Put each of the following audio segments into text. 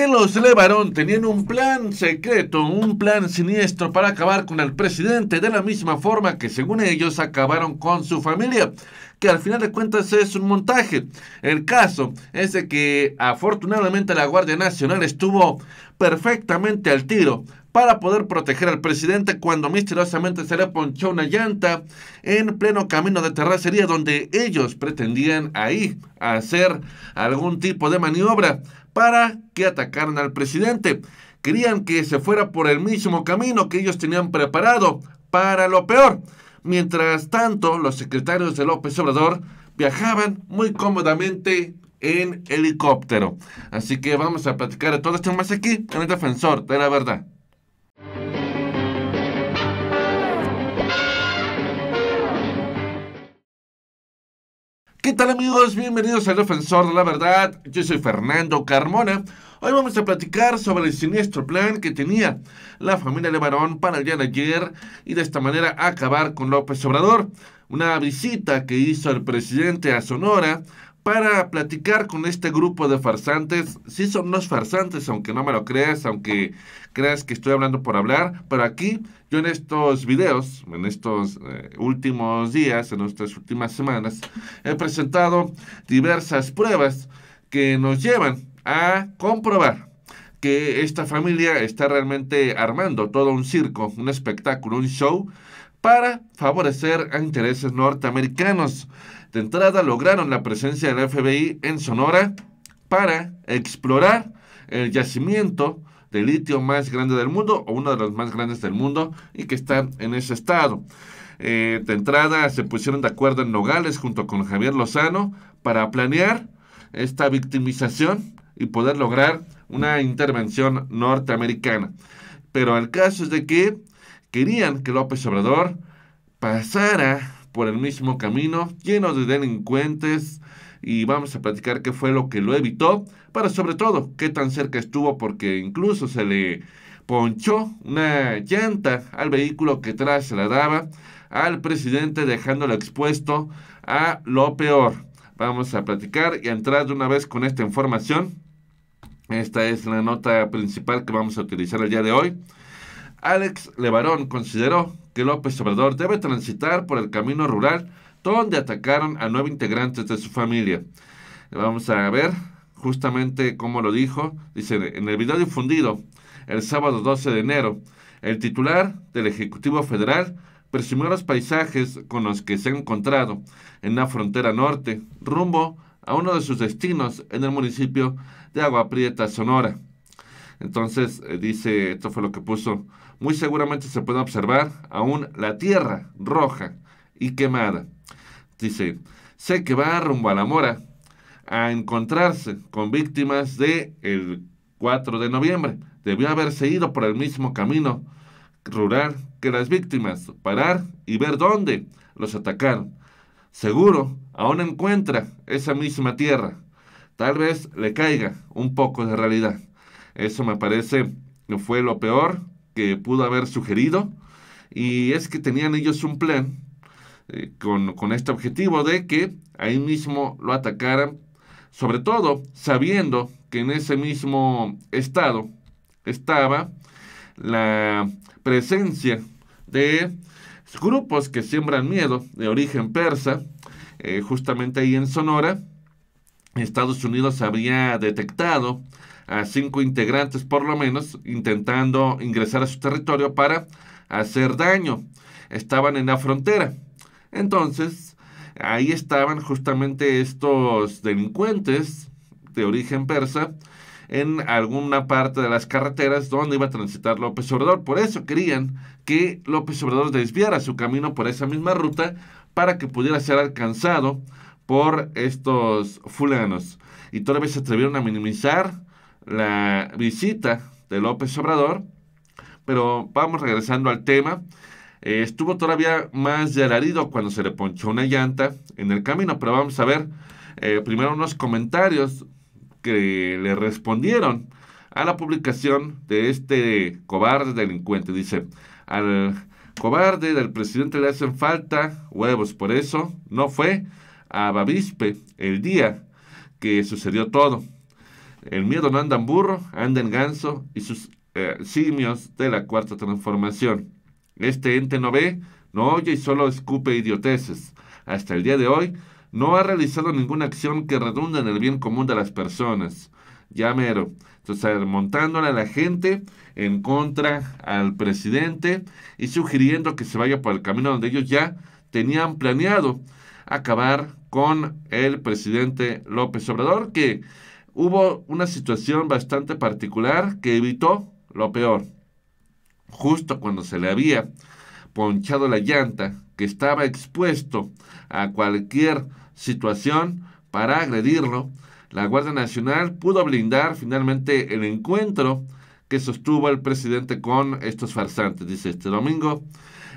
que los Levarón tenían un plan secreto, un plan siniestro para acabar con el presidente, de la misma forma que según ellos acabaron con su familia, que al final de cuentas es un montaje. El caso es de que afortunadamente la Guardia Nacional estuvo perfectamente al tiro para poder proteger al presidente cuando misteriosamente se le ponchó una llanta en pleno camino de terracería donde ellos pretendían ahí hacer algún tipo de maniobra para que atacaran al presidente. Querían que se fuera por el mismo camino que ellos tenían preparado para lo peor. Mientras tanto, los secretarios de López Obrador viajaban muy cómodamente en helicóptero. Así que vamos a platicar de todo esto más aquí en el Defensor de la Verdad. ¿Qué tal amigos? Bienvenidos al Defensor de la Verdad. Yo soy Fernando Carmona. Hoy vamos a platicar sobre el siniestro plan que tenía la familia Levarón para el día de ayer y de esta manera acabar con López Obrador. Una visita que hizo el presidente a Sonora para platicar con este grupo de farsantes. Sí son unos farsantes, aunque no me lo creas, aunque creas que estoy hablando por hablar, pero aquí yo en estos videos, en estos eh, últimos días, en nuestras últimas semanas, he presentado diversas pruebas que nos llevan a comprobar que esta familia está realmente armando todo un circo, un espectáculo, un show para favorecer a intereses norteamericanos. De entrada lograron la presencia del FBI en Sonora para explorar el yacimiento de litio más grande del mundo o uno de los más grandes del mundo y que está en ese estado. Eh, de entrada se pusieron de acuerdo en Nogales junto con Javier Lozano para planear esta victimización y poder lograr una intervención norteamericana. Pero el caso es de que querían que López Obrador pasara por el mismo camino, lleno de delincuentes, y vamos a platicar qué fue lo que lo evitó, para sobre todo qué tan cerca estuvo, porque incluso se le ponchó una llanta al vehículo que trasladaba al presidente, dejándolo expuesto a lo peor. Vamos a platicar y entrar de una vez con esta información. Esta es la nota principal que vamos a utilizar el día de hoy. Alex Levarón consideró que López Obrador debe transitar por el camino rural donde atacaron a nueve integrantes de su familia. Vamos a ver justamente cómo lo dijo. Dice, en el video difundido el sábado 12 de enero, el titular del Ejecutivo Federal presumió los paisajes con los que se ha encontrado en la frontera norte, rumbo a uno de sus destinos en el municipio de Agua Prieta, Sonora. Entonces eh, dice, esto fue lo que puso, muy seguramente se puede observar aún la tierra roja y quemada. Dice, sé que va rumbo a la mora a encontrarse con víctimas de el 4 de noviembre. Debió haberse ido por el mismo camino rural que las víctimas, parar y ver dónde los atacaron. Seguro, aún encuentra esa misma tierra. Tal vez le caiga un poco de realidad. Eso me parece que fue lo peor que pudo haber sugerido. Y es que tenían ellos un plan eh, con, este objetivo de que ahí mismo lo atacaran, sobre todo sabiendo que en ese mismo estado estaba la presencia de grupos que siembran miedo de origen persa, eh, justamente ahí en Sonora, Estados Unidos había detectado a cinco integrantes por lo menos intentando ingresar a su territorio para hacer daño. Estaban en la frontera. Entonces, ahí estaban justamente estos delincuentes de origen persa en alguna parte de las carreteras donde iba a transitar López Obrador. Por eso querían que López Obrador desviara su camino por esa misma ruta para que pudiera ser alcanzado por estos fulanos. Y todavía se atrevieron a minimizar la visita de López Obrador, pero vamos regresando al tema. Eh, estuvo todavía más de alarido cuando se le ponchó una llanta en el camino, pero vamos a ver eh, primero unos comentarios que le respondieron a la publicación de este cobarde delincuente. Dice, al cobarde del presidente le hacen falta huevos, por eso no fue a Bavispe el día que sucedió todo. El miedo no anda en burro, anda en ganso y sus eh, simios de la cuarta transformación. Este ente no ve, no oye y solo escupe idioteces. Hasta el día de hoy, no ha realizado ninguna acción que redunda en el bien común de las personas. Ya mero. Entonces, montándole a la gente en contra al presidente y sugiriendo que se vaya por el camino donde ellos ya tenían planeado acabar con el presidente López Obrador, que hubo una situación bastante particular que evitó lo peor. Justo cuando se le había ponchado la llanta, que estaba expuesto a cualquier situación para agredirlo, la Guardia Nacional pudo blindar finalmente el encuentro que sostuvo el presidente con estos farsantes. Dice, este domingo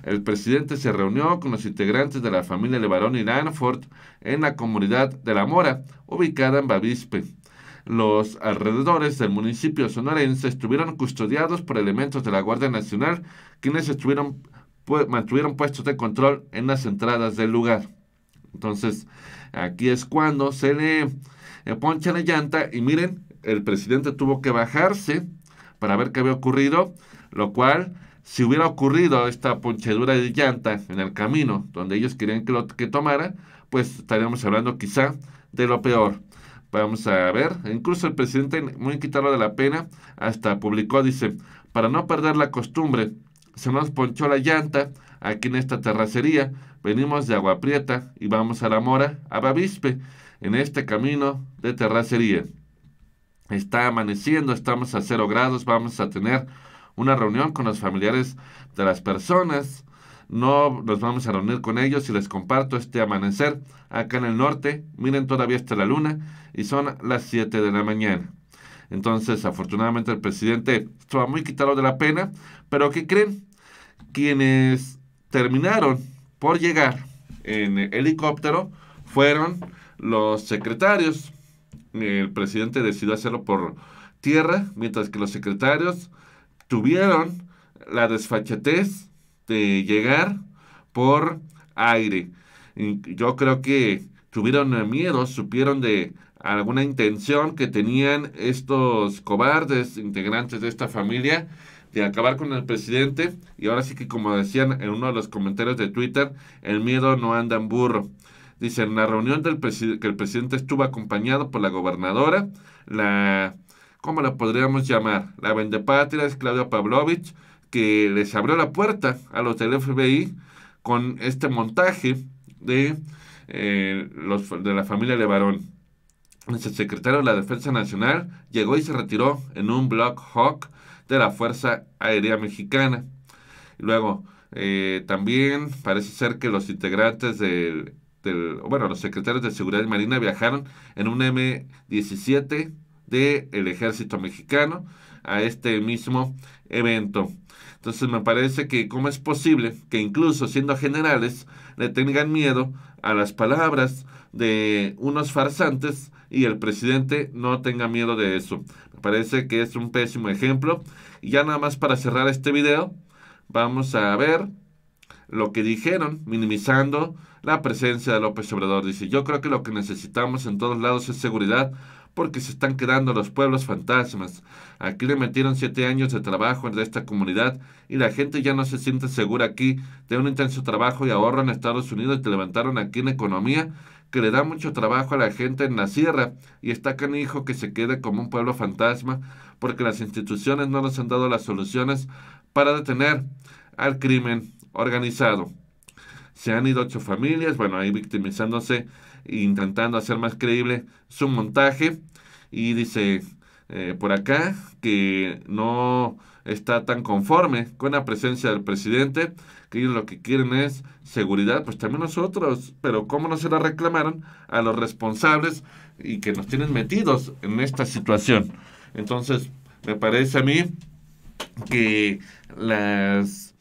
el presidente se reunió con los integrantes de la familia Levarón y Lanford en la comunidad de La Mora, ubicada en Bavispe. Los alrededores del municipio sonorense estuvieron custodiados por elementos de la Guardia Nacional, quienes estuvieron, mantuvieron puestos de control en las entradas del lugar. Entonces, aquí es cuando se le eh, poncha la llanta y miren, el presidente tuvo que bajarse para ver qué había ocurrido, lo cual, si hubiera ocurrido esta ponchadura de llanta en el camino donde ellos querían que, lo, que tomara, pues estaríamos hablando quizá de lo peor. Vamos a ver, incluso el presidente, muy quitado de la pena, hasta publicó, dice, para no perder la costumbre, se nos ponchó la llanta aquí en esta terracería, venimos de Agua Prieta y vamos a la Mora, a Bavispe, en este camino de terracería. Está amaneciendo, estamos a cero grados, vamos a tener una reunión con los familiares de las personas no nos vamos a reunir con ellos y les comparto este amanecer. Acá en el norte, miren, todavía está la luna y son las 7 de la mañana. Entonces, afortunadamente el presidente estaba muy quitado de la pena, pero ¿qué creen? Quienes terminaron por llegar en helicóptero fueron los secretarios. El presidente decidió hacerlo por tierra, mientras que los secretarios tuvieron la desfachatez de este, llegar por aire. yo creo que tuvieron miedo, supieron de alguna intención que tenían estos cobardes integrantes de esta familia de acabar con el presidente. Y ahora sí que como decían en uno de los comentarios de Twitter, el miedo no anda en burro. dicen en la reunión del que el presidente estuvo acompañado por la gobernadora, la, ¿cómo la podríamos llamar? La vendepatria es Claudia Pavlovich, que les abrió la puerta a los del FBI con este montaje de, eh, los, de la familia Levarón. El secretario de la Defensa Nacional llegó y se retiró en un Black Hawk de la Fuerza Aérea Mexicana. Luego, eh, también parece ser que los integrantes del, bueno, los secretarios de Seguridad Marina viajaron en un M-17 del Ejército Mexicano a este mismo evento. Entonces me parece que como es posible que incluso siendo generales le tengan miedo a las palabras de unos farsantes y el presidente no tenga miedo de eso. Me parece que es un pésimo ejemplo. Y ya nada más para cerrar este video, vamos a ver lo que dijeron, minimizando la presencia de López Obrador. Dice, yo creo que lo que necesitamos en todos lados es seguridad porque se están quedando los pueblos fantasmas. Aquí le metieron siete años de trabajo en esta comunidad y la gente ya no se siente segura aquí de un intenso trabajo y ahorro en Estados Unidos y te levantaron aquí en economía que le da mucho trabajo a la gente en la sierra y está canijo que se quede como un pueblo fantasma porque las instituciones no nos han dado las soluciones para detener al crimen organizado. Se han ido ocho familias, bueno, ahí victimizándose, intentando hacer más creíble su montaje. Y dice eh, por acá que no está tan conforme con la presencia del presidente, que ellos lo que quieren es seguridad, pues también nosotros, pero ¿cómo no se la reclamaron a los responsables y que nos tienen metidos en esta situación? Entonces, me parece a mí que las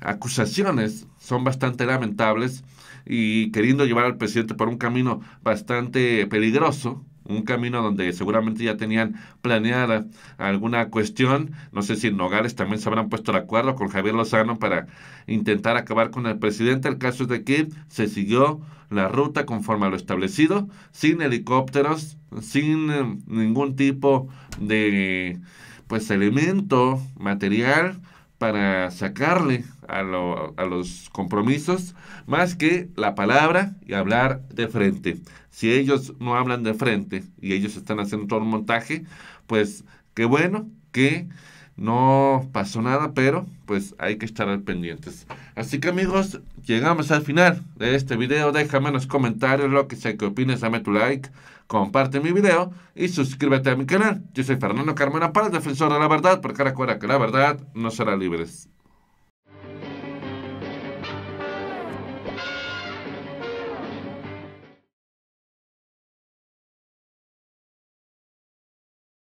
acusaciones son bastante lamentables y queriendo llevar al presidente por un camino bastante peligroso, un camino donde seguramente ya tenían planeada alguna cuestión. No sé si en Nogales también se habrán puesto de acuerdo con Javier Lozano para intentar acabar con el presidente. El caso es de que se siguió la ruta conforme a lo establecido, sin helicópteros, sin eh, ningún tipo de pues elemento material para sacarle a, los compromisos más que la palabra y hablar de frente. Si ellos no hablan de frente y ellos están haciendo todo un montaje, pues qué bueno que no pasó nada, pero pues hay que estar pendientes. Así que amigos, llegamos al final de este video. Déjame en los comentarios lo que sea que opines, dame tu like, comparte mi video y suscríbete a mi canal. Yo soy Fernando Carmona para el Defensor de la Verdad, porque recuerda que la verdad no será libre.